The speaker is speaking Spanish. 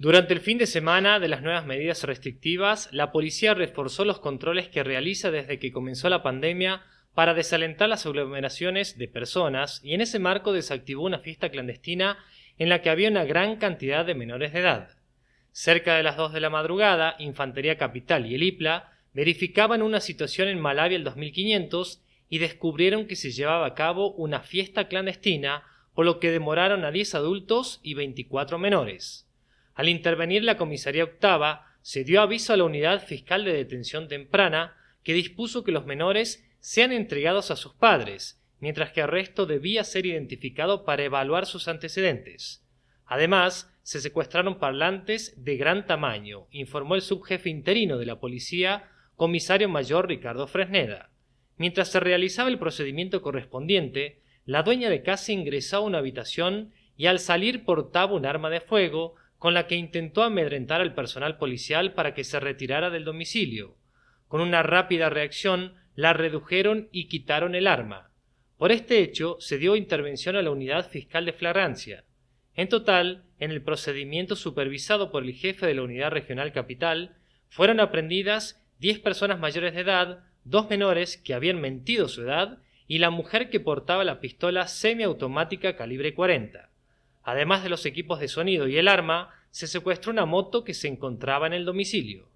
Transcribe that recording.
Durante el fin de semana de las nuevas medidas restrictivas, la policía reforzó los controles que realiza desde que comenzó la pandemia para desalentar las aglomeraciones de personas y en ese marco desactivó una fiesta clandestina en la que había una gran cantidad de menores de edad. Cerca de las 2 de la madrugada, Infantería Capital y el IPLA verificaban una situación en Malawi el 2500 y descubrieron que se llevaba a cabo una fiesta clandestina, por lo que demoraron a 10 adultos y 24 menores. Al intervenir la comisaría octava, se dio aviso a la unidad fiscal de detención temprana que dispuso que los menores sean entregados a sus padres, mientras que el resto debía ser identificado para evaluar sus antecedentes. Además, se secuestraron parlantes de gran tamaño, informó el subjefe interino de la policía, comisario mayor Ricardo Fresneda. Mientras se realizaba el procedimiento correspondiente, la dueña de casa ingresó a una habitación y al salir portaba un arma de fuego con la que intentó amedrentar al personal policial para que se retirara del domicilio. Con una rápida reacción, la redujeron y quitaron el arma. Por este hecho, se dio intervención a la unidad fiscal de flagrancia. En total, en el procedimiento supervisado por el jefe de la unidad regional capital, fueron aprendidas 10 personas mayores de edad, dos menores que habían mentido su edad y la mujer que portaba la pistola semiautomática calibre 40. Además de los equipos de sonido y el arma, se secuestra una moto que se encontraba en el domicilio.